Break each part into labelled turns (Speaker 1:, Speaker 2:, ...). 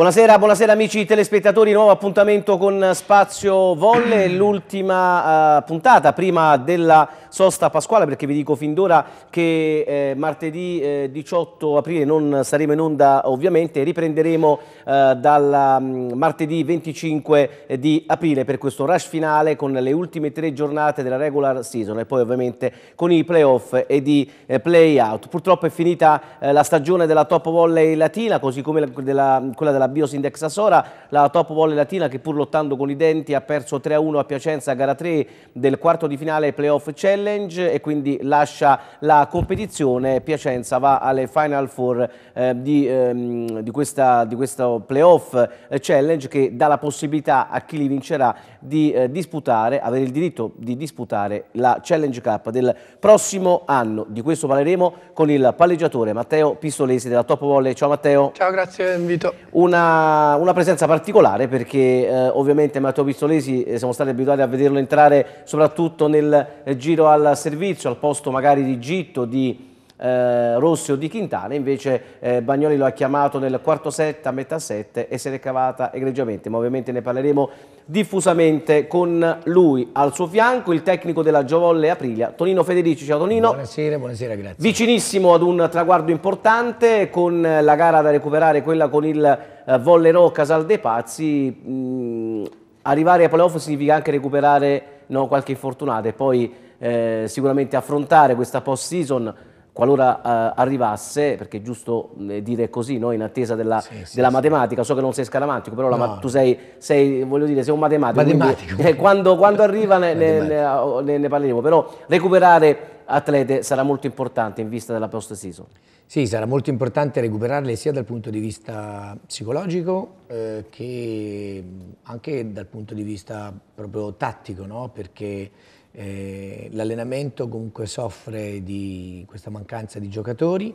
Speaker 1: Buonasera, buonasera amici telespettatori, nuovo appuntamento con Spazio Volle, l'ultima eh, puntata prima della sosta pasquale perché vi dico fin d'ora che eh, martedì eh, 18 aprile non saremo in onda ovviamente, riprenderemo eh, dal mm, martedì 25 di aprile per questo rush finale con le ultime tre giornate della regular season e poi ovviamente con i playoff ed i eh, play out. Purtroppo è finita eh, la stagione della Top Volley Latina così come la, della, quella della Bios Index Asora, la top volle latina che pur lottando con i denti ha perso 3-1 a Piacenza, gara 3 del quarto di finale playoff challenge e quindi lascia la competizione. Piacenza va alle Final Four eh, di, ehm, di, questa, di, questo playoff eh, challenge che dà la possibilità a chi li vincerà di eh, disputare, avere il diritto di disputare la Challenge Cup del prossimo anno. Di questo parleremo con il palleggiatore Matteo Pistolesi della Top Volley. Ciao Matteo.
Speaker 2: Ciao, grazie dell'invito.
Speaker 1: Una una, una presenza particolare perché eh, ovviamente Matteo Pistolesi eh, siamo stati abituati a vederlo entrare soprattutto nel eh, giro al servizio, al posto magari di Gitto, di eh, Rossi o di Quintana, invece eh, Bagnoli lo ha chiamato nel quarto set, a metà set e se l'è cavata egregiamente, ma ovviamente ne parleremo diffusamente con lui al suo fianco il tecnico della Giovolle Aprilia, Tonino Federici. Ciao Tonino. Buonasera, buonasera, grazie. Vicinissimo ad un traguardo importante con la gara da recuperare, quella con il eh, Vollero Casal dei Pazzi. Mh, mm, arrivare ai playoff significa anche recuperare no, qualche infortunato e poi eh, sicuramente affrontare questa post-season qualora eh, arrivasse, perché è giusto eh, dire così, no? in attesa della, sì, sì, della sì. matematica, so che non sei scaramantico, però no. tu sei, sei, voglio dire, sei un matematico, matematico. Quindi, eh, quando, quando, arriva ne, ne, ne, ne, parleremo, però recuperare atlete sarà molto importante in vista della post season. Sì, sarà molto importante recuperarle sia dal punto di vista
Speaker 3: psicologico eh, che anche dal punto di vista proprio tattico, no? perché eh, l'allenamento comunque soffre di questa mancanza di giocatori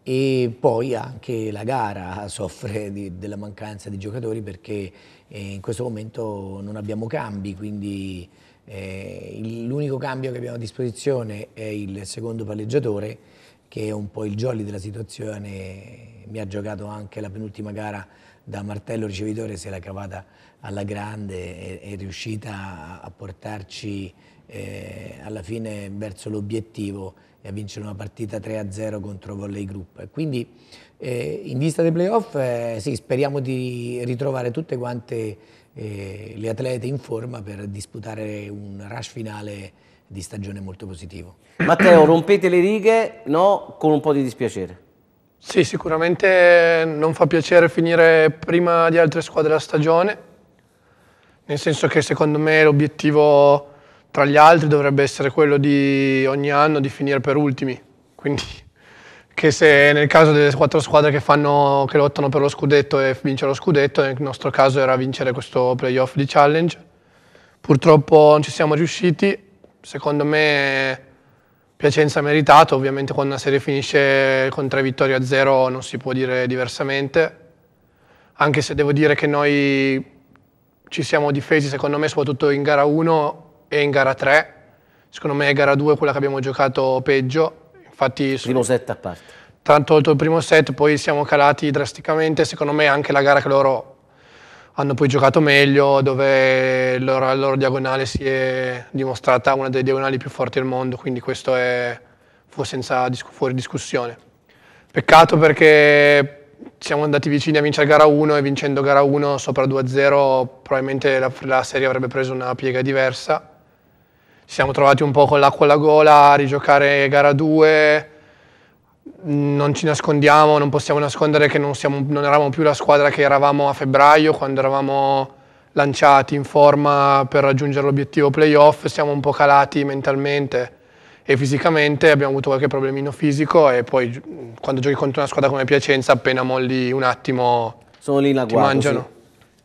Speaker 3: e poi anche la gara soffre di, della mancanza di giocatori perché eh, in questo momento non abbiamo cambi, quindi eh, l'unico cambio che abbiamo a disposizione è il secondo palleggiatore che è un po' il jolly della situazione, mi ha giocato anche la penultima gara da martello ricevitore, se l'ha cavata alla grande, è, è riuscita a portarci eh, alla fine verso l'obiettivo e eh, a vincere una partita 3-0 contro Volley Group. Quindi eh, in vista dei playoff eh, sì, speriamo di ritrovare tutte quante eh, le atlete in forma per disputare un rush finale di stagione molto positivo.
Speaker 2: Matteo, rompete le righe, no, con un po' di
Speaker 1: dispiacere.
Speaker 2: Sì, sicuramente non fa piacere finire prima di altre squadre la stagione, nel senso che secondo me l'obiettivo tra gli altri dovrebbe essere quello di ogni anno di finire per ultimi, quindi che se nel caso delle quattro squadre che, fanno, che lottano per lo scudetto e vincere lo scudetto, nel nostro caso era vincere questo playoff di challenge. Purtroppo non ci siamo riusciti, secondo me Piacenza ha meritato, ovviamente quando una serie finisce con tre vittorie a zero non si può dire diversamente, anche se devo dire che noi ci siamo difesi secondo me soprattutto in gara 1 e in gara 3. Secondo me è gara 2 quella che abbiamo giocato peggio. Infatti, primo set a parte. Tanto il primo set, poi siamo calati drasticamente. Secondo me anche la gara che loro hanno poi giocato meglio, dove la loro, loro diagonale si è dimostrata una delle diagonali più forti al mondo, quindi questo è fu senza fuori discussione. Peccato perché siamo andati vicini a vincere gara 1 e vincendo gara 1 sopra 2-0 probabilmente la, la serie avrebbe preso una piega diversa siamo trovati un po' con l'acqua alla gola a rigiocare gara 2, non ci nascondiamo, non possiamo nascondere che non, siamo, non, eravamo più la squadra che eravamo a febbraio, quando eravamo lanciati in forma per raggiungere l'obiettivo playoff, siamo un po' calati mentalmente e fisicamente, abbiamo avuto qualche problemino fisico e poi quando giochi contro una squadra come Piacenza appena molli un attimo Sono lì in agguato, ti mangiano.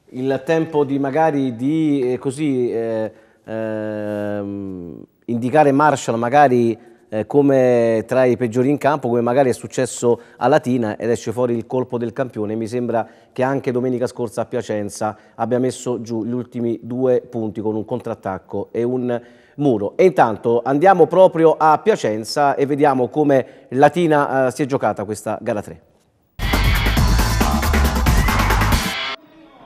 Speaker 1: Sì. Il tempo di magari di eh, così... Eh ehm, indicare Marshall magari eh, come tra i peggiori in campo, come magari è successo a Latina ed esce fuori il colpo del campione. Mi sembra che anche domenica scorsa a Piacenza abbia messo giù gli ultimi due punti con un contrattacco e un muro. E intanto andiamo proprio a Piacenza e vediamo come Latina eh, si è giocata questa gara 3.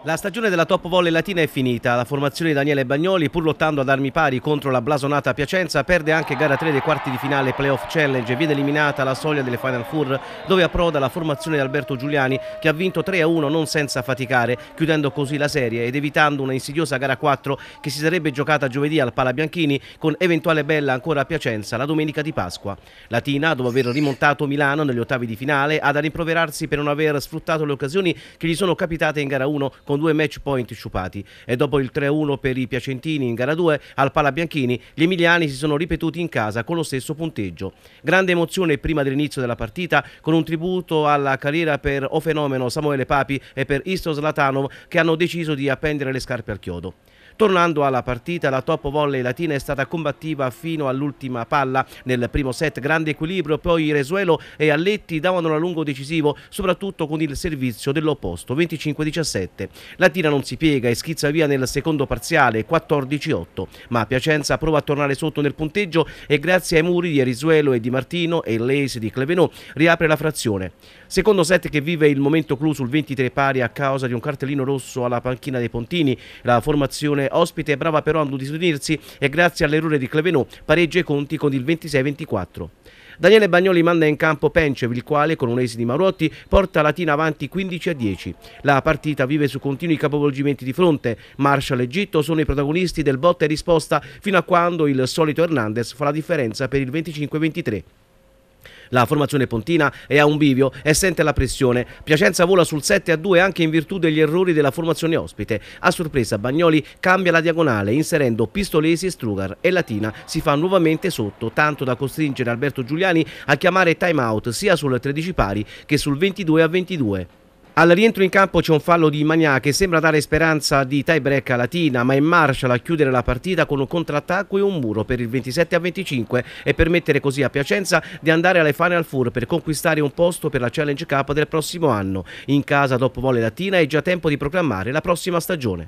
Speaker 1: La stagione della top volley latina è finita, la formazione di Daniele Bagnoli pur lottando ad armi pari contro la blasonata Piacenza perde anche gara 3 dei quarti di finale playoff challenge e viene eliminata la soglia delle Final Four dove approda la formazione di Alberto Giuliani che ha vinto 3-1 non senza faticare chiudendo così la serie ed evitando una insidiosa gara 4 che si sarebbe giocata giovedì al Palabianchini con eventuale bella ancora a Piacenza la domenica di Pasqua. Latina dopo aver rimontato Milano negli ottavi di finale ha da rimproverarsi per non aver sfruttato le occasioni che gli sono capitate in gara 1 con due match point sciupati e dopo il 3-1 per i piacentini in gara 2 al Pala Bianchini gli emiliani si sono ripetuti in casa con lo stesso punteggio. Grande emozione prima dell'inizio della partita con un tributo alla carriera per O Fenomeno Samuele Papi e per Isto Slatanov che hanno deciso di appendere le scarpe al chiodo. Tornando alla partita, la top volley latina è stata combattiva fino all'ultima palla. Nel primo set grande equilibrio, poi Resuelo e Alletti davano la lungo decisivo, soprattutto con il servizio dell'opposto 25-17. Latina non si piega e schizza via nel secondo parziale 14-8, ma Piacenza prova a tornare sotto nel punteggio e grazie ai muri di Risuelo e di Martino e il lace di Clevenot riapre la frazione. Secondo set che vive il momento clou sul 23 pari a causa di un cartellino rosso alla panchina dei Pontini. La formazione ospite è brava però a non disunirsi e grazie all'errore di Clevenot pareggia i conti con il 26-24. Daniele Bagnoli manda in campo Pencev, il quale con un esito di Marotti porta Latina avanti 15 a 10. La partita vive su continui capovolgimenti di fronte. Marshall e Gitto sono i protagonisti del botta e risposta fino a quando il solito Hernandez fa la differenza per il 25-23. La formazione pontina è a un bivio e sente la pressione. Piacenza vola sul 7 a 2 anche in virtù degli errori della formazione ospite. A sorpresa Bagnoli cambia la diagonale inserendo Pistolesi, e Strugar e Latina si fa nuovamente sotto, tanto da costringere Alberto Giuliani a chiamare time out sia sul 13 pari che sul 22 a 22. Al rientro in campo c'è un fallo di Magna che sembra dare speranza di tie-break alla Tina, ma è Marshall a chiudere la partita con un contrattacco e un muro per il 27 a 25 e permettere così a Piacenza di andare alle Final Four per conquistare un posto per la Challenge Cup del prossimo anno. In casa dopo volle Latina è già tempo di proclamare la prossima stagione.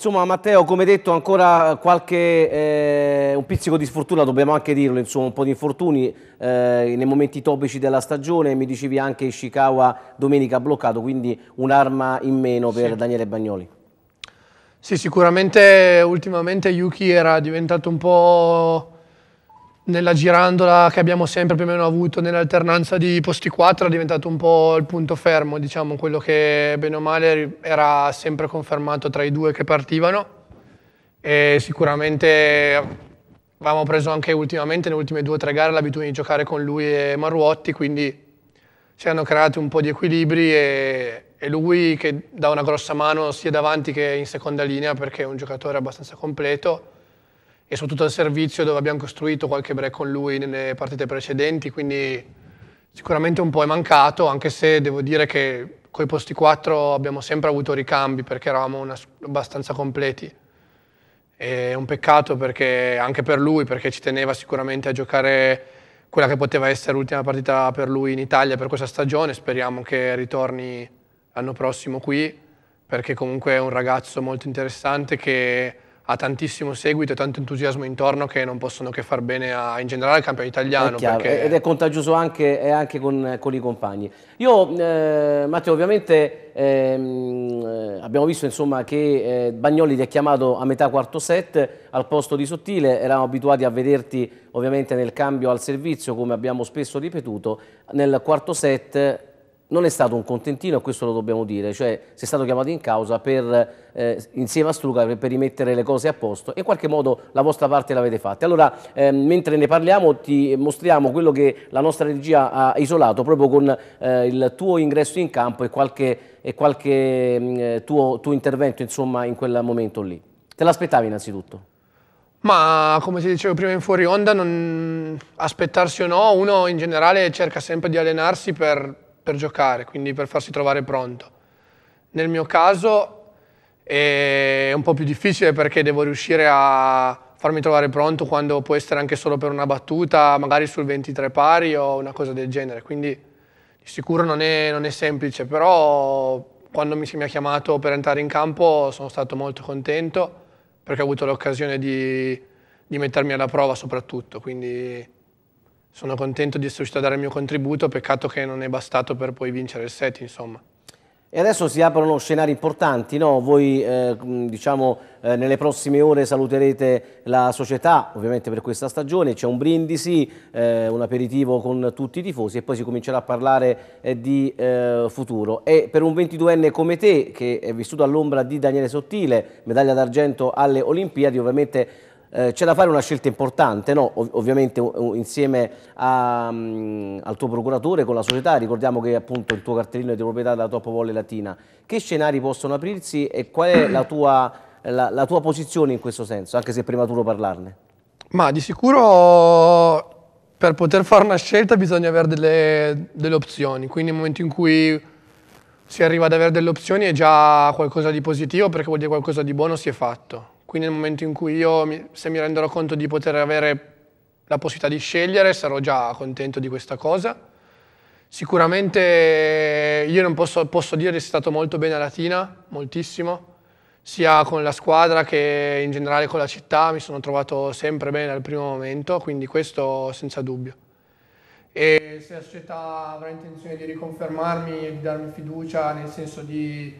Speaker 1: Insomma Matteo, come detto, ancora qualche, eh, un pizzico di sfortuna, dobbiamo anche dirlo, insomma un po' di infortuni eh, nei momenti topici della stagione, mi dicevi anche Ishikawa domenica bloccato, quindi un'arma in meno per sì. Daniele Bagnoli.
Speaker 2: Sì, sicuramente ultimamente Yuki era diventato un po' nella girandola che abbiamo sempre più o meno avuto nell'alternanza di posti 4 è diventato un po' il punto fermo, diciamo, quello che bene o male era sempre confermato tra i due che partivano e sicuramente avevamo preso anche ultimamente, nelle ultime due o tre gare, l'abitudine di giocare con lui e Maruotti, quindi ci hanno creato un po' di equilibri e, e lui che dà una grossa mano sia davanti che in seconda linea perché è un giocatore abbastanza completo e soprattutto al servizio dove abbiamo costruito qualche break con lui nelle partite precedenti, quindi sicuramente un po' è mancato, anche se devo dire che con i posti 4 abbiamo sempre avuto ricambi perché eravamo una, abbastanza completi. È un peccato perché, anche per lui, perché ci teneva sicuramente a giocare quella che poteva essere l'ultima partita per lui in Italia per questa stagione. Speriamo che ritorni l'anno prossimo qui, perché comunque è un ragazzo molto interessante che ha tantissimo seguito e tanto entusiasmo intorno che non possono che far bene a, in generale al campionato italiano. È perché... Ed è
Speaker 1: contagioso anche, è anche con, con, i compagni. Io, eh, Matteo, ovviamente ehm, eh, abbiamo visto insomma, che eh, Bagnoli ti ha chiamato a metà quarto set al posto di Sottile, eravamo abituati a vederti ovviamente nel cambio al servizio come abbiamo spesso ripetuto, nel quarto set non è stato un contentino, e questo lo dobbiamo dire, cioè si è stato chiamato in causa per, eh, insieme a Struga per, per, rimettere le cose a posto e in qualche modo la vostra parte l'avete fatta. Allora, eh, mentre ne parliamo ti mostriamo quello che la nostra regia ha isolato proprio con eh, il tuo ingresso in campo e qualche, e qualche mm, eh, tuo, tuo intervento insomma in quel momento lì. Te l'aspettavi innanzitutto?
Speaker 2: Ma come ti dicevo prima in fuori onda, non... aspettarsi o no, uno in generale cerca sempre di allenarsi per per giocare, quindi per farsi trovare pronto. Nel mio caso è un po' più difficile perché devo riuscire a farmi trovare pronto quando può essere anche solo per una battuta, magari sul 23 pari o una cosa del genere. Quindi di sicuro non è, non è semplice, però quando mi, mi ha chiamato per entrare in campo sono stato molto contento perché ho avuto l'occasione di, di mettermi alla prova soprattutto. Quindi sono contento di essere riuscito a dare il mio contributo, peccato che non è bastato per poi vincere il set, insomma.
Speaker 1: E adesso si aprono scenari importanti, no? voi eh, mm, diciamo, eh, nelle prossime ore saluterete la società, ovviamente per questa stagione, c'è un brindisi, eh, un aperitivo con tutti i tifosi e poi si comincerà a parlare eh, di eh, futuro. E per un 22enne come te, che è vissuto all'ombra di Daniele Sottile, medaglia d'argento alle Olimpiadi, ovviamente eh, c'è da fare una scelta importante, no? Ov ovviamente insieme a, um, al tuo procuratore, con la società, ricordiamo che appunto il tuo cartellino è di proprietà della Top Volley Latina. Che scenari possono aprirsi e qual è la tua, la, la tua posizione in questo senso, anche se è prematuro parlarne?
Speaker 2: Ma di sicuro per poter fare una scelta bisogna avere delle, delle opzioni, quindi nel momento in cui si arriva ad avere delle opzioni è già qualcosa di positivo perché vuol dire qualcosa di buono si è fatto. Quindi nel momento in cui io, se mi renderò conto di poter avere la possibilità di scegliere, sarò già contento di questa cosa. Sicuramente io non posso, posso dire di essere stato molto bene a Latina, moltissimo, sia con la squadra che in generale con la città, mi sono trovato sempre bene dal primo momento, quindi questo senza dubbio. E se la società avrà intenzione di riconfermarmi e di darmi fiducia, nel senso di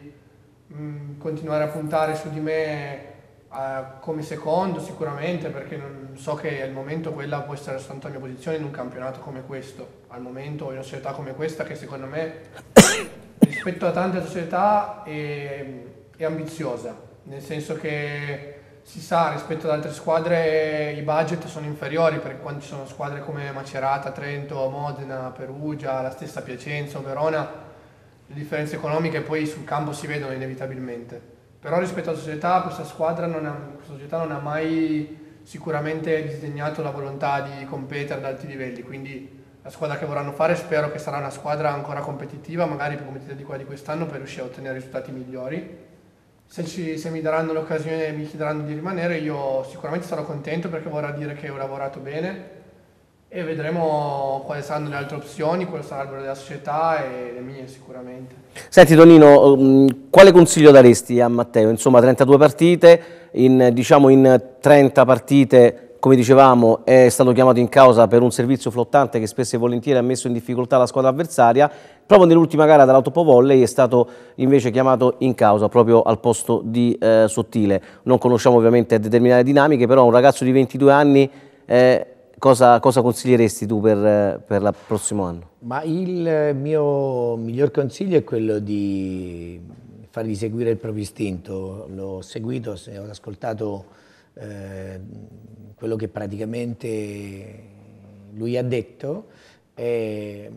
Speaker 2: mh, mm, continuare a puntare su di me Uh, come secondo sicuramente perché non so che al momento quella può essere soltanto la mia posizione in un campionato come questo al momento in una società come questa che secondo me rispetto a tante società è, è, ambiziosa nel senso che si sa rispetto ad altre squadre i budget sono inferiori perché quando ci sono squadre come Macerata, Trento, Modena, Perugia, la stessa Piacenza o Verona le differenze economiche poi sul campo si vedono inevitabilmente però rispetto alla società, questa squadra non ha, questa società non ha mai sicuramente disegnato la volontà di competere ad alti livelli, quindi la squadra che vorranno fare spero che sarà una squadra ancora competitiva, magari più competitiva di quella di quest'anno per riuscire a ottenere risultati migliori. Se, ci, se mi daranno l'occasione e mi chiederanno di rimanere, io sicuramente sarò contento perché vorrà dire che ho lavorato bene, e vedremo quali saranno le altre opzioni, quali saranno le società e le mie sicuramente.
Speaker 1: Senti Tonino, um, quale consiglio daresti a Matteo? Insomma 32 partite, in, diciamo in 30 partite come dicevamo è stato chiamato in causa per un servizio flottante che spesso e volentieri ha messo in difficoltà la squadra avversaria, proprio nell'ultima gara dell'autopovolley è stato invece chiamato in causa proprio al posto di eh, Sottile. Non conosciamo ovviamente determinate dinamiche, però un ragazzo di 22 anni eh, Cosa, cosa consiglieresti tu per, per il prossimo anno?
Speaker 3: Ma il mio miglior consiglio è quello di fargli seguire il proprio istinto. L'ho seguito, ho ascoltato eh, quello che praticamente lui ha detto e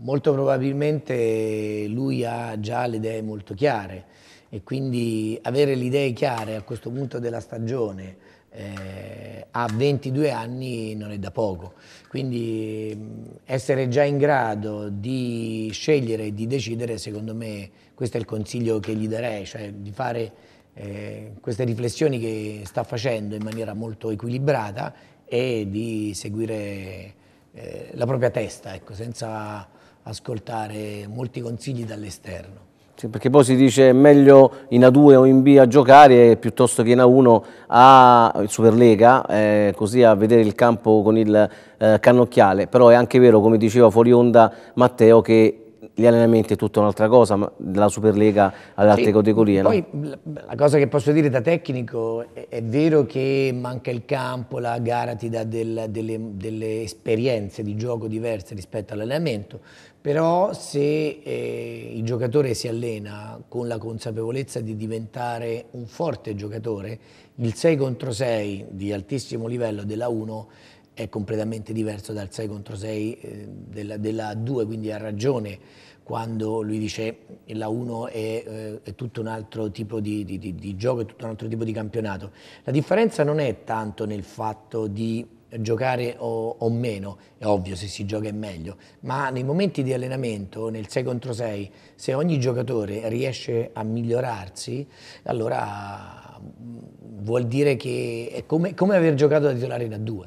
Speaker 3: molto probabilmente lui ha già le idee molto chiare e quindi avere le idee chiare a questo punto della stagione eh, a 22 anni non è da poco, quindi essere già in grado di scegliere e di decidere, secondo me questo è il consiglio che gli darei, cioè di fare eh, queste riflessioni che sta facendo in maniera molto equilibrata e di seguire eh, la propria testa, ecco, senza ascoltare molti consigli dall'esterno.
Speaker 1: Sì, perché poi si dice meglio in A2 o in B a giocare piuttosto che in A1 a Superlega, eh, così a vedere il campo con il eh, cannocchiale. Però è anche vero, come diceva fuori onda Matteo, che gli allenamenti è tutta un'altra cosa, ma la Superlega alle altre sì, categorie. Poi
Speaker 3: no? la cosa che posso dire da tecnico è, è, vero che manca il campo, la gara ti dà del, delle, delle, esperienze di gioco diverse rispetto all'allenamento, però se eh, il giocatore si allena con la consapevolezza di diventare un forte giocatore, il 6 contro 6 di altissimo livello della 1 è completamente diverso dal 6 contro 6 eh, della, della 2, quindi ha ragione quando lui dice che la 1 è, eh, è, tutto un altro tipo di, di, di, di, gioco, è tutto un altro tipo di campionato. La differenza non è tanto nel fatto di giocare o, o, meno, è ovvio se si gioca è meglio, ma nei momenti di allenamento, nel 6 contro 6, se ogni giocatore riesce a migliorarsi, allora mm, vuol dire che è come, come aver giocato da
Speaker 2: titolare da A2.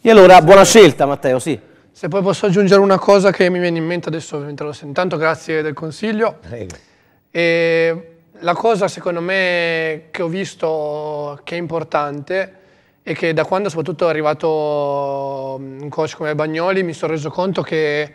Speaker 2: E allora buona scelta Matteo, sì. Se poi posso aggiungere una cosa che mi viene in mente adesso, mentre lo sento. Intanto grazie del consiglio. E la cosa secondo me che ho visto che è importante e che da quando soprattutto è arrivato mm, un coach come Bagnoli mi sono reso conto che,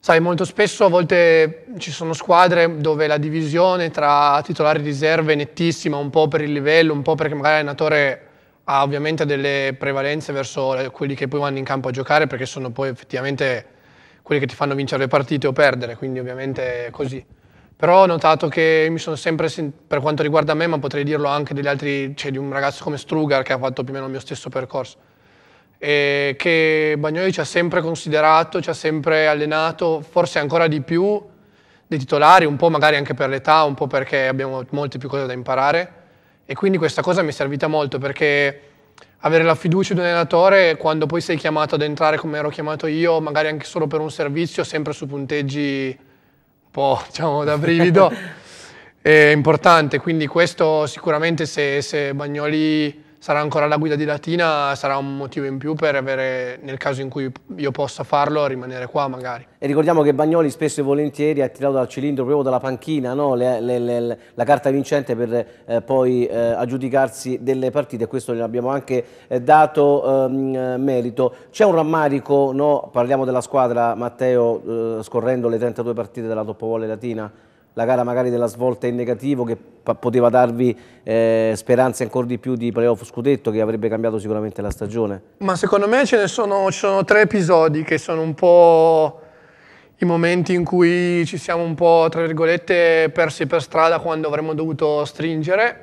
Speaker 2: sai, molto spesso a volte ci sono squadre dove la divisione tra titolari e riserve è nettissima, un po' per il livello, un po' perché magari l'allenatore ha ovviamente delle prevalenze verso quelli che poi vanno in campo a giocare perché sono poi effettivamente quelli che ti fanno vincere le partite o perdere, quindi ovviamente è così. Però ho notato che mi sono sempre, per quanto riguarda me, ma potrei dirlo anche degli altri, cioè di un ragazzo come Strugar che ha fatto più o meno il mio stesso percorso, e che Bagnoli ci ha sempre considerato, ci ha sempre allenato, forse ancora di più dei titolari, un po' magari anche per l'età, un po' perché abbiamo molte più cose da imparare. E quindi questa cosa mi è servita molto perché avere la fiducia di un allenatore quando poi sei chiamato ad entrare come ero chiamato io, magari anche solo per un servizio, sempre su punteggi po' diciamo, da brivido. è importante, quindi questo sicuramente se, se Bagnoli sarà ancora la guida di Latina, sarà un motivo in più per avere, nel caso in cui io possa farlo, rimanere qua magari.
Speaker 1: E ricordiamo che Bagnoli spesso e volentieri ha tirato dal cilindro proprio dalla panchina no? le, le, le, la carta vincente per eh, poi eh, aggiudicarsi delle partite, questo ne abbiamo anche eh, dato ehm, merito. C'è un rammarico, no? parliamo della squadra Matteo, eh, scorrendo le 32 partite della Top Latina? la gara magari della svolta in negativo che poteva darvi eh, speranze ancora di più di playoff scudetto che avrebbe cambiato sicuramente la stagione?
Speaker 2: Ma secondo me ce ne sono, ci sono tre episodi che sono un po' i momenti in cui ci siamo un po' tra virgolette persi per strada quando avremmo dovuto stringere.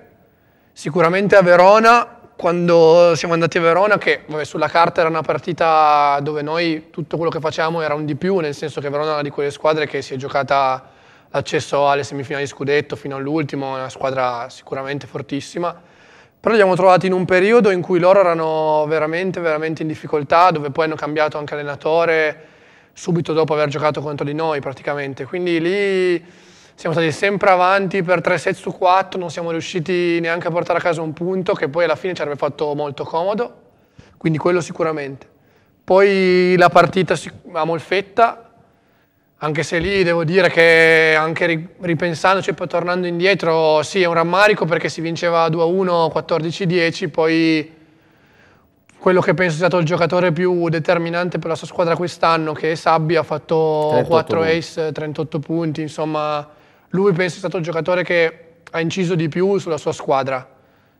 Speaker 2: Sicuramente a Verona, quando siamo andati a Verona, che vabbè, sulla carta era una partita dove noi tutto quello che facciamo era un di più, nel senso che Verona è una di quelle squadre che si è giocata l'accesso alle semifinali di scudetto fino all'ultimo, una squadra sicuramente fortissima, però li abbiamo trovati in un periodo in cui loro erano veramente, veramente in difficoltà, dove poi hanno cambiato anche allenatore subito dopo aver giocato contro di noi praticamente, quindi lì siamo stati sempre avanti per tre set su quattro, non siamo riusciti neanche a portare a casa un punto che poi alla fine ci avrebbe fatto molto comodo, quindi quello sicuramente. Poi la partita a Molfetta, anche se lì devo dire che anche ripensandoci e poi tornando indietro, sì, è un rammarico perché si vinceva 2-1, 14-10, poi quello che penso sia stato il giocatore più determinante per la sua squadra quest'anno, che è Sabbi, ha fatto 4 punti. ace, 38 punti, insomma, lui penso sia stato il giocatore che ha inciso di più sulla sua squadra,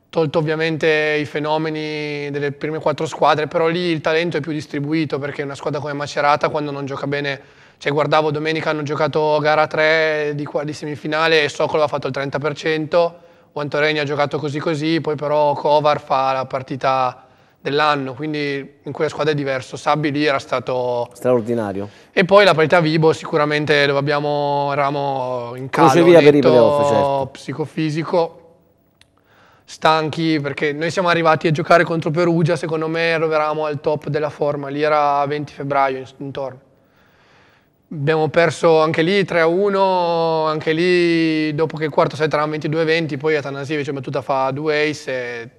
Speaker 2: tolto ovviamente i fenomeni delle prime quattro squadre, però lì il talento è più distribuito perché una squadra come Macerata quando non gioca bene cioè, guardavo domenica hanno giocato gara 3 di, di semifinale e Sokolo ha fatto il 30%, Guantoreni ha giocato così così, poi però Kovar fa la partita dell'anno, quindi in quella squadra è diverso. Sabbi lì era stato straordinario. E poi la partita Vibo sicuramente dove abbiamo eravamo in calo via netto, per i playoff, certo. psicofisico stanchi perché noi siamo arrivati a giocare contro Perugia, secondo me eravamo al top della forma, lì era 20 febbraio intorno. Abbiamo perso anche lì 3-1, anche lì dopo che il quarto set era 22-20, poi Atanasievic è battuta fa due ace. E...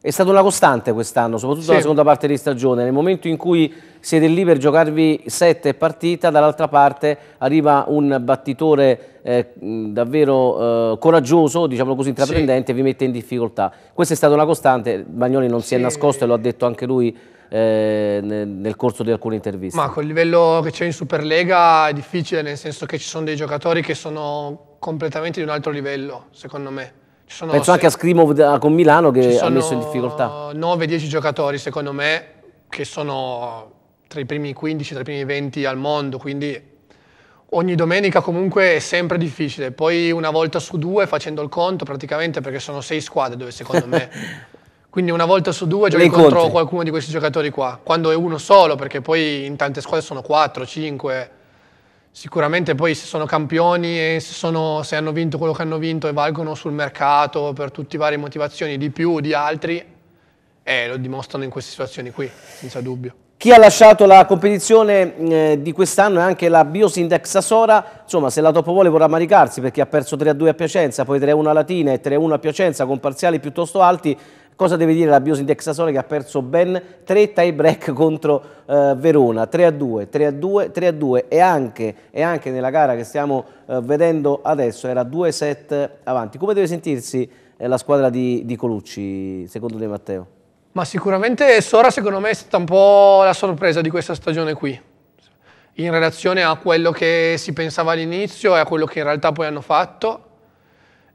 Speaker 1: È stata una costante quest'anno, soprattutto sì. nella seconda parte di stagione. Nel momento in cui siete lì per giocarvi sette partita, dall'altra parte arriva un battitore eh, davvero eh, coraggioso, diciamo così, intraprendente, sì. e vi mette in difficoltà. Questa è stata una costante, Bagnoli non sì. si è nascosto e lo ha detto anche lui eh, nel, nel, corso di alcune interviste? Ma
Speaker 2: col livello che c'è in Superlega è difficile, nel senso che ci sono dei giocatori che sono completamente di un altro livello, secondo me. Penso se... anche a
Speaker 1: Scrimov con Milano che ha messo in difficoltà.
Speaker 2: sono 9-10 giocatori, secondo me, che sono tra i primi 15, tra i primi 20 al mondo, quindi ogni domenica comunque è sempre difficile. Poi una volta su due facendo il conto praticamente perché sono sei squadre dove secondo me Quindi una volta su due giochi contro qualcuno di questi giocatori qua, quando è uno solo, perché poi in tante squadre sono 4, 5. Sicuramente poi se sono campioni e se, sono, se hanno vinto quello che hanno vinto e valgono sul mercato per tutte le varie motivazioni di più di altri, eh, lo dimostrano in queste situazioni qui, senza dubbio.
Speaker 1: Chi ha lasciato la competizione eh, di quest'anno è anche la Biosindex Sasora, insomma se la dopo vuole vorrà maricarsi perché ha perso 3-2 a Piacenza, poi 3-1 a Latina e 3-1 a Piacenza con parziali piuttosto alti, Cosa deve dire la Biosintex Sassuolo che ha perso ben tre tie break contro eh, Verona, 3 a 2, 3 a 2, 3 a 2 e anche, e anche nella gara che stiamo eh, vedendo adesso era 2 set avanti. Come deve sentirsi eh, la squadra di, di Colucci secondo te Matteo?
Speaker 2: Ma sicuramente Sora secondo me è stata un po' la sorpresa di questa stagione qui in relazione a quello che si pensava all'inizio e a quello che in realtà poi hanno fatto.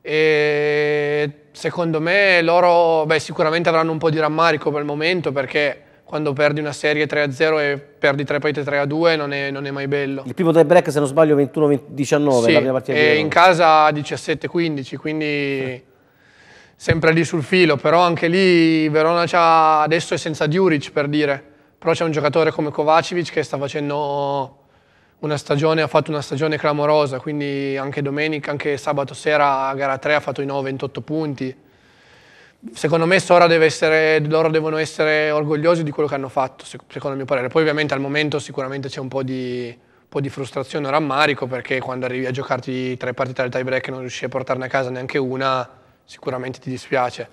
Speaker 2: E secondo me loro beh, sicuramente avranno un po' di rammarico per il momento perché quando perdi una serie 3-0 e perdi tre partite 3-2 non è, non è, mai bello.
Speaker 1: Il primo tie break se non sbaglio 21-19 sì, la prima partita. E in
Speaker 2: casa 17-15 quindi... Eh sempre lì sul filo, però anche lì Verona adesso è senza Djuric per dire, però c'è un giocatore come Kovacevic che sta facendo una stagione, ha fatto una stagione clamorosa, quindi anche domenica, anche sabato sera a gara 3 ha fatto i 9-28 punti. Secondo me essere, loro devono essere orgogliosi di quello che hanno fatto, secondo il mio parere. Poi ovviamente al momento sicuramente c'è un po' di, un po di frustrazione o rammarico perché quando arrivi a giocarti tre partite al tie break e non riesci a portarne a casa neanche una, sicuramente ti dispiace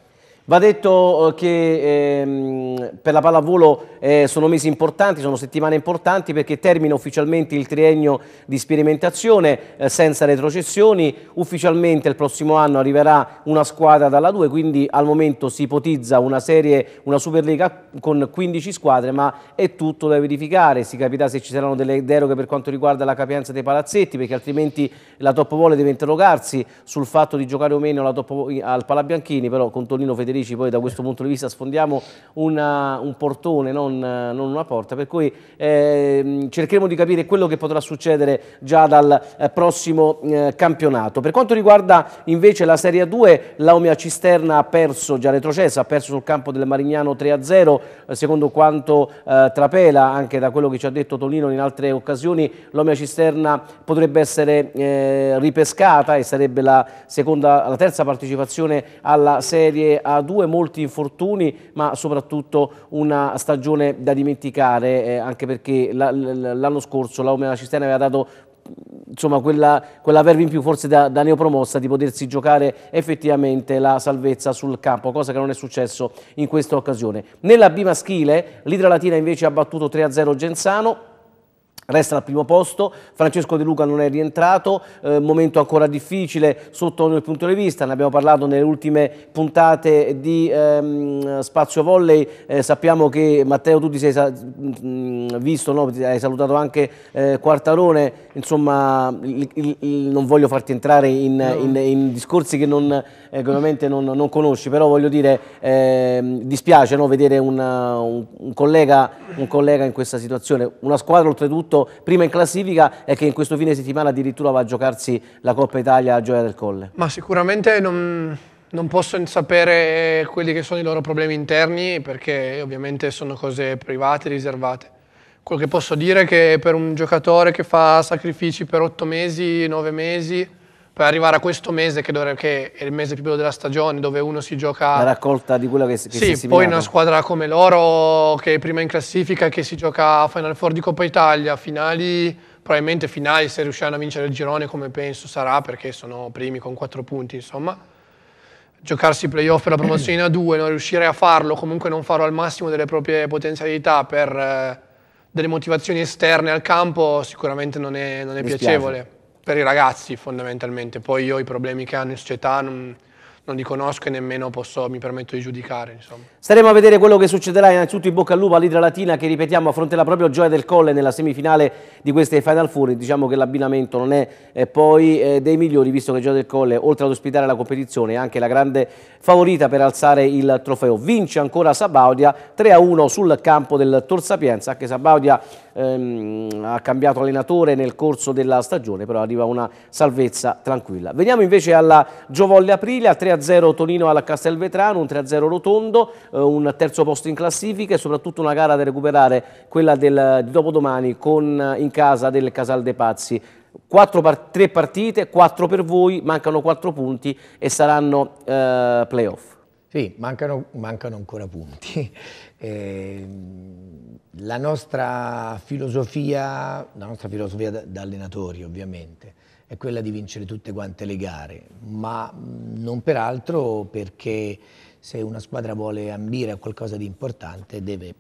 Speaker 1: Va detto eh, che ehm, per la pallavolo eh, sono mesi importanti, sono settimane importanti perché termina ufficialmente il triennio di sperimentazione eh, senza retrocessioni, ufficialmente il prossimo anno arriverà una squadra dalla 2, quindi al momento si ipotizza una serie, una Superlega con 15 squadre, ma è tutto da verificare, si capirà se ci saranno delle deroghe per quanto riguarda la capienza dei palazzetti, perché altrimenti la Top Vole deve interrogarsi sul fatto di giocare o meno top, al Palabianchini, però con Tonino Federico Federici, poi da questo punto di vista sfondiamo una, un portone, non, non, una porta, per cui eh, cercheremo di capire quello che potrà succedere già dal eh, prossimo eh, campionato. Per quanto riguarda invece la Serie 2, l'Aumea Cisterna ha perso, già retrocessa, ha perso sul campo del Marignano 3-0, eh, secondo quanto eh, trapela anche da quello che ci ha detto Tonino in altre occasioni, l'Aumea Cisterna potrebbe essere eh, ripescata e sarebbe la, seconda, la terza partecipazione alla Serie A2 due molti infortuni ma soprattutto una stagione da dimenticare eh, anche perché l'anno scorso la Omena Cisterna aveva dato insomma, quella, quella verve in più forse da, da, neopromossa di potersi giocare effettivamente la salvezza sul campo, cosa che non è successo in questa occasione. Nella B maschile l'Idra Latina invece ha battuto 3-0 Genzano, Resta al primo posto, Francesco De Luca non è rientrato, eh, momento ancora difficile sotto ogni punto di vista, ne abbiamo parlato nelle ultime puntate di ehm, Spazio Volley, eh, sappiamo che Matteo tu ti sei mm, visto, no? hai salutato anche eh, Quartarone, insomma il, il, il, non voglio farti entrare in, in, in discorsi che non, eh, ovviamente non, non, conosci, però voglio dire, ehm, dispiace no? vedere una, un, un, collega, un collega in questa situazione, una squadra oltretutto soprattutto prima in classifica e che in questo fine settimana addirittura va a giocarsi la Coppa Italia a Gioia del Colle.
Speaker 2: Ma sicuramente non, non posso sapere quelli che sono i loro problemi interni perché ovviamente sono cose private, riservate. Quello che posso dire è che per un giocatore che fa sacrifici per otto mesi, nove mesi, per arrivare a questo mese che, dovrebbe, che, è il mese più bello della stagione dove uno si gioca... La
Speaker 1: raccolta di quello che, che sì, si è poi una
Speaker 2: squadra come loro che è prima in classifica che si gioca a Final Four di Coppa Italia, finali, probabilmente finali se riusciranno a vincere il girone come penso sarà perché sono primi con 4 punti insomma. Giocarsi playoff per la promozione a 2, non riuscire a farlo, comunque non farlo al massimo delle proprie potenzialità per... Eh, delle motivazioni esterne al campo sicuramente non è, non è piacevole per i ragazzi fondamentalmente, poi io i problemi che hanno in società non, non li conosco e nemmeno posso, mi permetto di giudicare. Insomma.
Speaker 1: Staremo a vedere quello che succederà innanzitutto in bocca al lupo all'Idra Latina che ripetiamo affronterà proprio Gioia del Colle nella semifinale di queste Final Four. Diciamo che l'abbinamento non è eh, poi eh, dei migliori visto che Gioia del Colle oltre ad ospitare la competizione è anche la grande favorita per alzare il trofeo. Vince ancora Sabaudia 3-1 sul campo del Tor Sapienza anche Sabaudia ehm, ha cambiato allenatore nel corso della stagione però arriva una salvezza tranquilla. Veniamo invece alla Giovolle Aprile a 3 3-0 Tonino alla Castelvetrano, un 3-0 rotondo, eh, un terzo posto in classifica e soprattutto una gara da recuperare, quella del, di dopodomani con, eh, in casa del Casal De Pazzi. 4 par partite, quattro per voi, mancano quattro punti e saranno eh, playoff. Sì,
Speaker 3: mancano, mancano ancora
Speaker 1: punti.
Speaker 3: Eh, la nostra filosofia, la nostra filosofia da, da allenatori ovviamente, è quella di vincere tutte quante le gare, ma non peraltro perché se una squadra vuole ambire a qualcosa di importante deve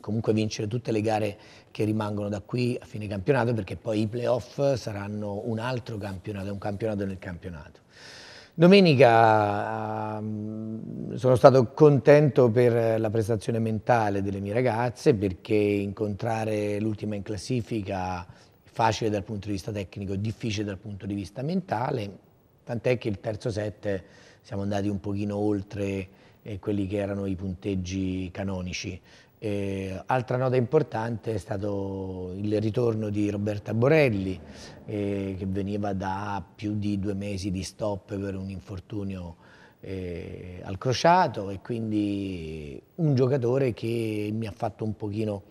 Speaker 3: comunque vincere tutte le gare che rimangono da qui a fine campionato perché poi i playoff saranno un altro campionato, un campionato nel campionato. Domenica ehm, sono stato contento per la prestazione mentale delle mie ragazze perché incontrare l'ultima in classifica facile dal punto di vista tecnico, difficile dal punto di vista mentale, tant'è che il terzo set siamo andati un pochino oltre eh, quelli che erano i punteggi canonici. Eh, altra nota importante è stato il ritorno di Roberta Borelli, eh, che veniva da più di due mesi di stop per un infortunio eh, al crociato e quindi un giocatore che mi ha fatto un pochino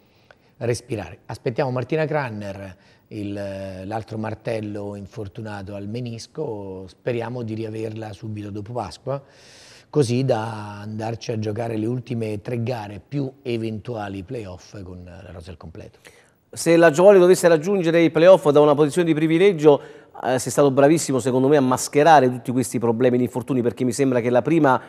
Speaker 3: respirare. Aspettiamo Martina Cranner l'altro martello infortunato al menisco, speriamo di riaverla subito dopo Pasqua, così da andarci a giocare le ultime tre gare più eventuali playoff con la rosa al completo.
Speaker 1: Se la Giovanni dovesse raggiungere i playoff da una posizione di privilegio, eh, sei stato bravissimo secondo me a mascherare tutti questi problemi di infortuni perché mi sembra che la prima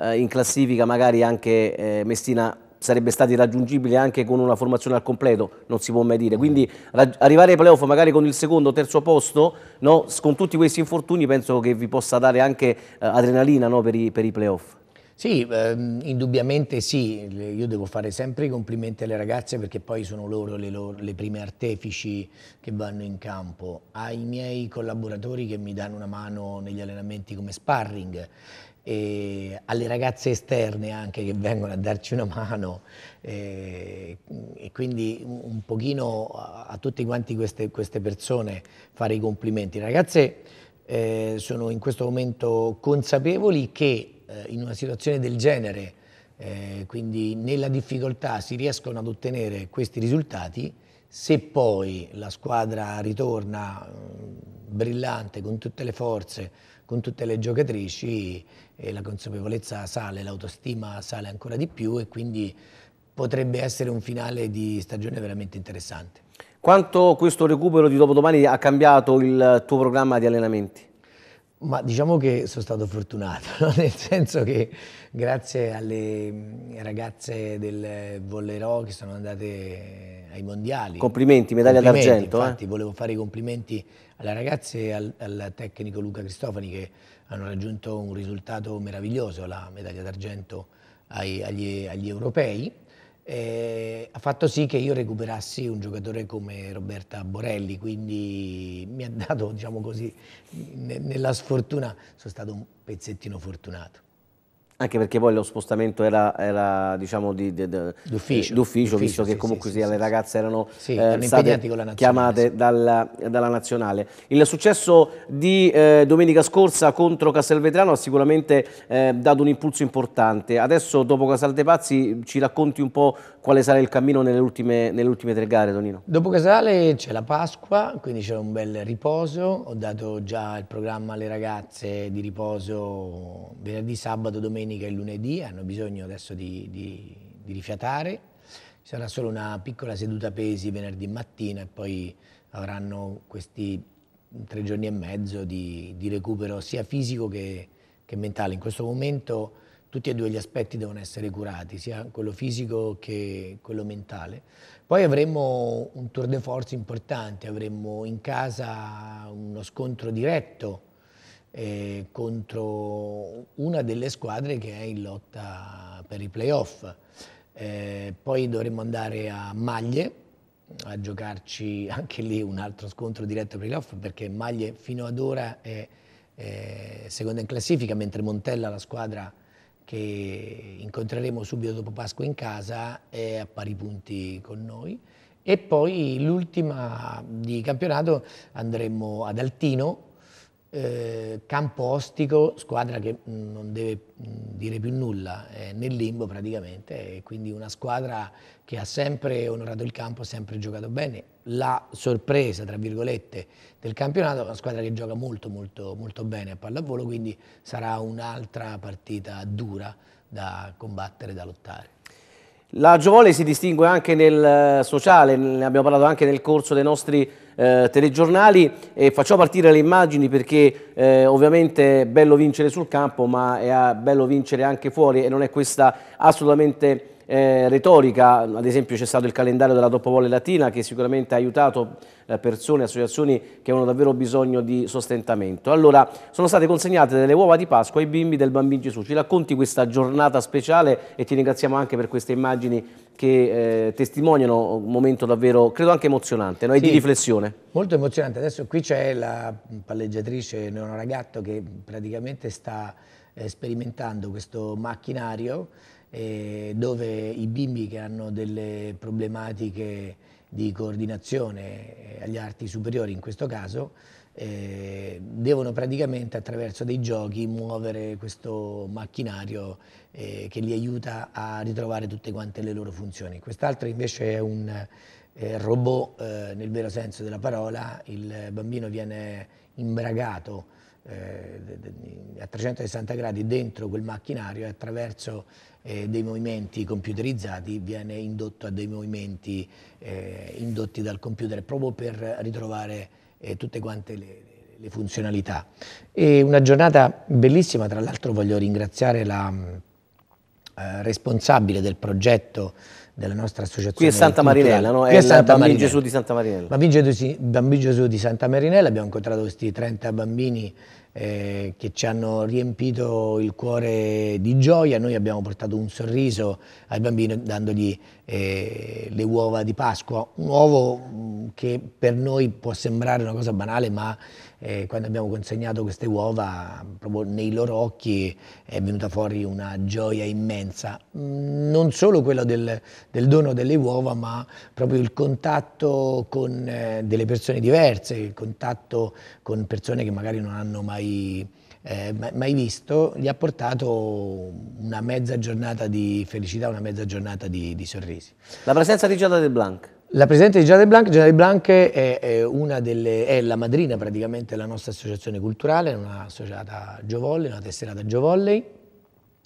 Speaker 1: eh, in classifica magari anche eh, Messina sarebbe stati raggiungibili anche con una formazione al completo, non si può mai dire. Quindi arrivare ai playoff magari con il secondo o terzo posto, no? con tutti questi infortuni penso che vi possa dare anche eh, adrenalina no? per, i, per i playoff. Sì, ehm, indubbiamente sì, io devo fare
Speaker 3: sempre i complimenti alle ragazze perché poi sono loro le, loro, le prime artefici che vanno in campo, ai miei collaboratori che mi danno una mano negli allenamenti come sparring e alle ragazze esterne anche che vengono a darci una mano e, eh, e quindi un pochino a, a tutte quanti queste, queste, persone fare i complimenti. Le ragazze eh, sono in questo momento consapevoli che eh, in una situazione del genere, eh, quindi nella difficoltà, si riescono ad ottenere questi risultati, se poi la squadra ritorna mm, brillante con tutte le forze, con tutte le giocatrici e eh, la consapevolezza sale, l'autostima sale ancora di più e quindi potrebbe essere un finale di stagione veramente interessante.
Speaker 1: Quanto questo recupero di dopodomani ha cambiato il tuo programma di allenamenti? Ma diciamo che sono stato
Speaker 3: fortunato, no? nel senso che grazie alle mm, ragazze del Vollerò che sono andate eh, ai mondiali. Complimenti, medaglia d'argento. Eh. Infatti eh? volevo fare i complimenti alla ragazza e al, al, tecnico Luca Cristofani che hanno raggiunto un risultato meraviglioso, la medaglia d'argento agli, agli, europei, eh, ha fatto sì che io recuperassi un giocatore come Roberta Borelli, quindi mi ha dato, diciamo così, nella sfortuna sono stato un pezzettino fortunato.
Speaker 1: Anche perché poi lo spostamento era, era diciamo, eh, d'ufficio, visto che comunque sì, sì, le ragazze erano, sì, eh, state chiamate dalla, dalla, nazionale. Il successo di eh, domenica scorsa contro Castelvetrano ha sicuramente eh, dato un impulso importante. Adesso, dopo Casal De Pazzi, ci racconti un po' quale sarà il cammino nelle ultime, nelle ultime tre gare, Tonino?
Speaker 3: Dopo Casale c'è la Pasqua, quindi c'è un bel riposo. Ho dato già il programma alle ragazze di riposo venerdì, sabato, domenica domenica e lunedì, hanno bisogno adesso di, di, di rifiatare, ci sarà solo una piccola seduta pesi venerdì mattina e poi avranno questi tre giorni e mezzo di, di recupero sia fisico che, che, mentale. In questo momento tutti e due gli aspetti devono essere curati, sia quello fisico che quello mentale. Poi avremo un tour de force importante, avremo in casa uno scontro diretto eh, contro una delle squadre che è in lotta per i playoff. Eh, poi dovremmo andare a Maglie a giocarci anche lì un altro scontro diretto per i playoff perché Maglie fino ad ora è, è seconda in classifica mentre Montella la squadra che incontreremo subito dopo Pasqua in casa è a pari punti con noi e poi l'ultima di campionato andremo ad Altino eh, ostico, squadra che mm, non deve mm, dire più nulla, è nel limbo praticamente, e quindi una squadra che ha sempre onorato il campo, ha sempre giocato bene. La sorpresa, tra virgolette, del campionato è una squadra che gioca molto molto, molto bene a pallavolo, quindi sarà un'altra partita dura da combattere, da lottare.
Speaker 1: La Giovole si distingue anche nel eh, sociale, ne abbiamo parlato anche nel corso dei nostri eh, telegiornali e facciamo partire le immagini perché eh, ovviamente è bello vincere sul campo ma è eh, bello vincere anche fuori e non è questa assolutamente eh, retorica, ad esempio c'è stato il calendario della Top Latina che sicuramente ha aiutato eh, persone, associazioni che avevano davvero bisogno di sostentamento. Allora, sono state consegnate delle uova di Pasqua ai bimbi del Bambino Gesù. Ci racconti questa giornata speciale e ti ringraziamo anche per queste immagini che eh, testimoniano un momento davvero, credo anche emozionante, no? e sì, di riflessione. Molto
Speaker 3: emozionante. Adesso qui c'è la palleggiatrice Neono Ragatto che praticamente sta eh, sperimentando questo macchinario eh, dove i bimbi che hanno delle problematiche di coordinazione eh, agli arti superiori in questo caso eh, devono praticamente attraverso dei giochi muovere questo macchinario eh, che li aiuta a ritrovare tutte quante le loro funzioni. Quest'altro invece è un eh, robot eh, nel vero senso della parola, il bambino viene imbragato eh, a 360 gradi dentro quel macchinario e attraverso eh, dei movimenti computerizzati viene indotto a dei movimenti eh, indotti dal computer proprio per ritrovare eh, tutte quante le, le funzionalità. E una giornata bellissima, tra l'altro voglio ringraziare la eh, responsabile del progetto della nostra associazione. Qui è Santa Marinella, no? Qui è, è Santa Bambino Gesù di Santa Marinella. Bambino Gesù, di Santa Marinella, abbiamo incontrato questi 30 bambini eh, che ci hanno riempito il cuore di gioia, noi abbiamo portato un sorriso ai bambini dandogli eh, le uova di Pasqua, un uovo mm, che per noi può sembrare una cosa banale ma eh, quando abbiamo consegnato queste uova, proprio nei loro occhi è venuta fuori una gioia immensa, mm, non solo quella del, del dono delle uova, ma proprio il contatto con eh, delle persone diverse, il contatto con persone che magari non hanno mai... Eh, mai visto, gli ha portato una mezza giornata di felicità, una mezza giornata di, di sorrisi. La presenza di Giada De Blanc la presidente di Giada Blanc, Giada Blanc è, è, delle, è, la madrina praticamente della nostra associazione culturale, è una associata Giovolley, una tesserata Giovolley.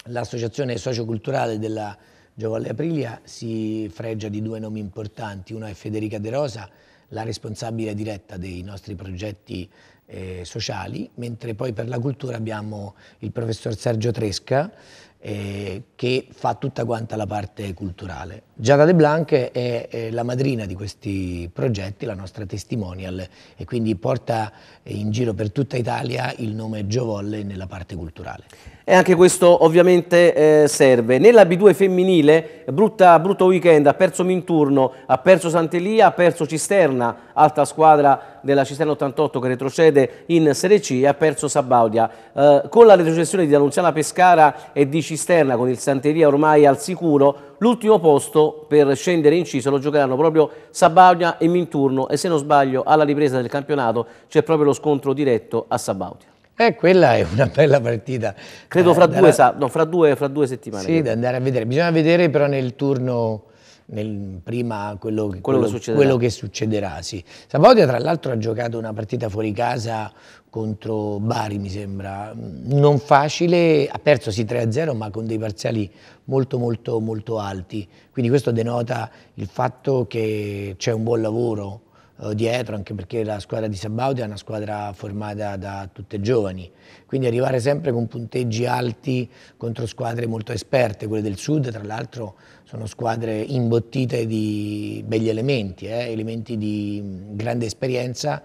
Speaker 3: L'associazione socioculturale della Giovolley Aprilia si freggia di due nomi importanti, una è Federica De Rosa, la responsabile diretta dei nostri progetti eh, sociali, mentre poi per la cultura abbiamo il professor Sergio Tresca, eh, che fa tutta quanta la parte culturale. Giada De Blanc è, è, la madrina di questi progetti, la nostra testimonial,
Speaker 1: e quindi porta in giro per tutta Italia il nome Giovolle nella parte culturale. E anche questo ovviamente eh, serve. Nella B2 femminile, brutta, brutto weekend, ha perso Minturno, ha perso Santelia, ha perso Cisterna, alta squadra della Cisterna 88 che retrocede in Serie C, e ha perso Sabaudia. Eh, con la retrocessione di Annunziana Pescara e di Cisterna, Cisterna con il Santeria ormai al sicuro, l'ultimo posto per scendere in Cisa lo giocheranno proprio Sabaudia e Minturno e se non sbaglio alla ripresa del campionato c'è proprio lo scontro diretto a Sabaudia.
Speaker 3: Eh, quella è una bella
Speaker 1: partita. Credo eh, fra, eh, due, da... no, fra, due, fra due, settimane. Sì, credo. da
Speaker 3: andare a vedere. Bisogna vedere però nel turno nel, prima quello, quello, quello, che quello, che succederà. Sì. Sabatia tra l'altro ha giocato una partita fuori casa contro Bari mi sembra, mm, non facile, ha perso sì 3-0 ma con dei parziali molto molto molto alti, quindi questo denota il fatto che c'è un buon lavoro eh, dietro, anche perché la squadra di Sabaudi è una squadra formata da tutte giovani, quindi arrivare sempre con punteggi alti contro squadre molto esperte, quelle del sud tra l'altro sono squadre imbottite di begli elementi, eh, elementi di grande esperienza,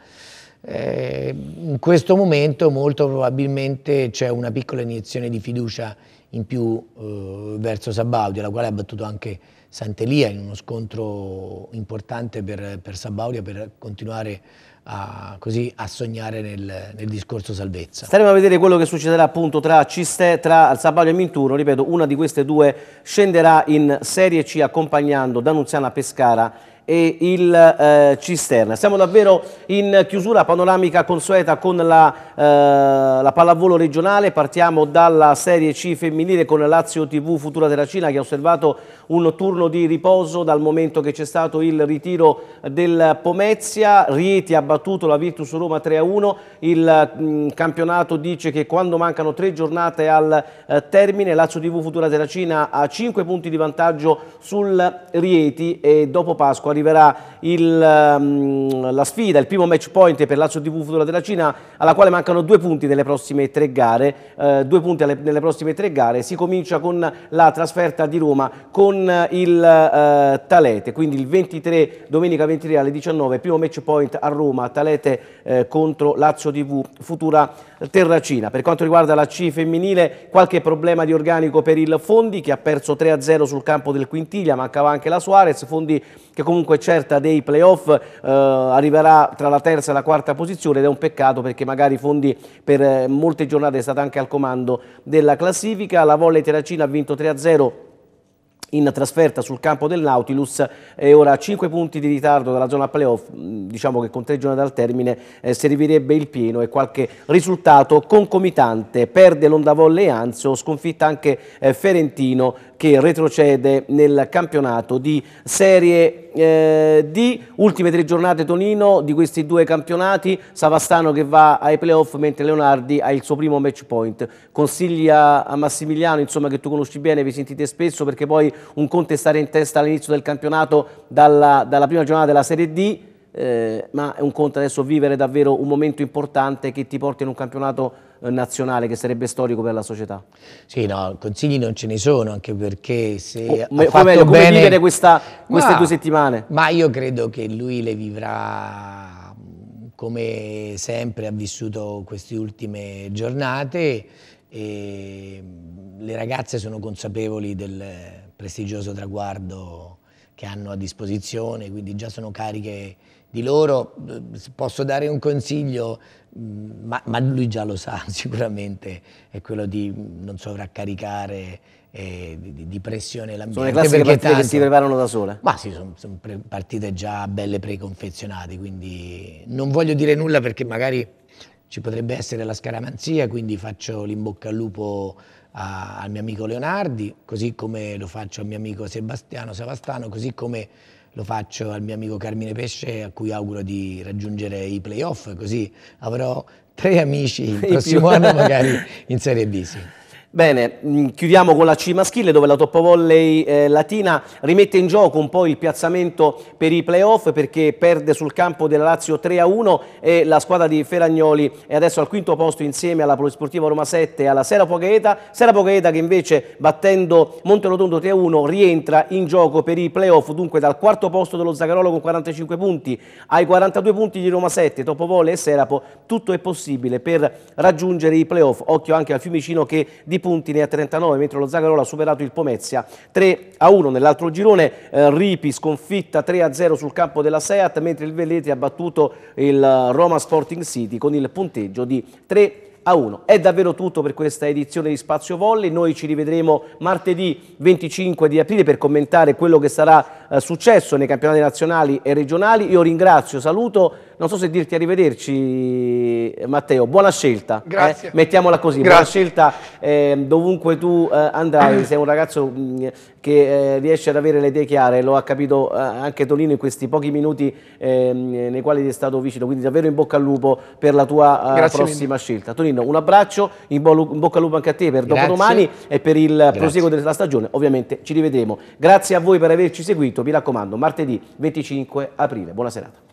Speaker 3: eh, in questo momento molto probabilmente c'è una piccola iniezione di fiducia in più eh, verso Sabaudi, la quale ha battuto anche Sant'Elia in uno scontro importante per, per Sabauria per continuare a, così, a sognare nel, nel, discorso salvezza. Staremo
Speaker 1: a vedere quello che succederà appunto tra, Ciste, tra Sabauria e Minturno, ripeto una di queste due scenderà in Serie C accompagnando Danunziana Pescara e il eh, Cisterna. Siamo davvero in chiusura panoramica consueta con la, eh, la, pallavolo regionale, partiamo dalla Serie C femminile con Lazio TV Futura Terracina che ha osservato un turno di riposo dal momento che c'è stato il ritiro del Pomezia, Rieti ha battuto la Virtus Roma 3-1, il mh, campionato dice che quando mancano tre giornate al eh, termine Lazio TV Futura Terracina ha 5 punti di vantaggio sul Rieti e dopo Pasqua arriverà il, mh, la sfida, il primo match point per Lazio TV Futura Terracina alla quale mancano due punti nelle prossime tre gare, eh, due punti alle, nelle prossime tre gare, si comincia con la trasferta di Roma con con eh, il uh, Talete, quindi il 23, domenica 23 alle 19, primo match point a Roma, Talete uh, contro Lazio TV, futura Terracina. Per quanto riguarda la C femminile, qualche problema di organico per il Fondi che ha perso 3-0 sul campo del Quintiglia, mancava anche la Suarez, Fondi che comunque è certa dei playoff, uh, arriverà tra la terza e la quarta posizione ed è un peccato perché magari Fondi per molte giornate è stata anche al comando della classifica, la volle Terracina ha vinto 3-0 in trasferta sul campo del Nautilus e ora 5 punti di ritardo dalla zona playoff, mm, diciamo che con tre giorni dal termine eh, servirebbe il pieno e qualche risultato concomitante. Perde l'Onda Volle Anzio, sconfitta anche eh, Ferentino che retrocede nel campionato di Serie eh, D. Ultime tre giornate Tonino di questi due campionati, Savastano che va ai playoff mentre Leonardi ha il suo primo match point. Consigli a Massimiliano, insomma, che tu conosci bene, vi sentite spesso perché poi un conto è stare in testa all'inizio del campionato dalla, dalla prima giornata della Serie D eh, ma è un conto adesso vivere davvero un momento importante che ti porti in un campionato eh, nazionale che sarebbe storico per la società?
Speaker 3: Sì, no, consigli non ce ne sono, anche perché se oh, ha fatto meglio, come vivere questa, queste ma, due settimane? Ma io credo che lui le vivrà mm, come sempre ha vissuto queste ultime giornate e mm, le ragazze sono consapevoli del prestigioso traguardo che hanno a disposizione, quindi già sono cariche di loro eh, posso dare un consiglio, mm, ma, ma, lui già lo sa sicuramente, è quello di mm, non sovraccaricare eh, di, di, pressione l'ambiente. Sono le classiche partite tanto, che si preparano da sole? Ma sì, sono, sono partite già belle preconfezionate, quindi non voglio dire nulla perché magari ci potrebbe essere la scaramanzia, quindi faccio l'imbocca al lupo a, al mio amico Leonardi, così come lo faccio al mio amico Sebastiano Savastano, così come lo faccio al mio amico Carmine Pesce a cui auguro di raggiungere i playoff, così avrò tre amici il prossimo anno magari in Serie B. Sì.
Speaker 1: Bene, mm, chiudiamo con la C maschile dove la Top Volley eh, Latina rimette in gioco un po' il piazzamento per i playoff perché perde sul campo della Lazio 3-1 e la squadra di Feragnoli è adesso al quinto posto insieme alla Polisportiva Roma 7 e alla Sera Pogaeta. Sera Pogaeta che invece battendo Monterotondo 3-1 rientra in gioco per i playoff dunque dal quarto posto dello Zagarolo con 45 punti ai 42 punti di Roma 7, Top Volley e Serapo tutto è possibile per raggiungere i playoff. Occhio anche al Fiumicino che di punti, ne ha 39, mentre lo Zagarolo ha superato il Pomezia 3 a 1. Nell'altro girone eh, Ripi sconfitta 3 a 0 sul campo della Seat, mentre il Velletri ha battuto il eh, Roma Sporting City con il punteggio di 3 a 1 È davvero tutto per questa edizione di Spazio Volley, noi ci rivedremo martedì 25 di aprile per commentare quello che sarà eh, successo nei campionati nazionali e regionali. Io ringrazio, saluto non so se dirti arrivederci Matteo, buona scelta. Eh. Grazie. Eh? Mettiamola così, Grazie. buona scelta eh, dovunque tu eh, andrai, sei un ragazzo mh, mm, che eh, riesce ad avere le idee chiare, lo ha capito eh, anche Tolino in questi pochi minuti ehm, nei quali ti è stato vicino, quindi davvero in bocca al lupo per la tua prossima mille. scelta. Tolino, un abbraccio, in, bo in, bocca al lupo anche a te per dopodomani e per il Grazie. proseguo della stagione, ovviamente ci rivedremo. Grazie a voi per averci seguito, mi raccomando, martedì 25 aprile, buona serata.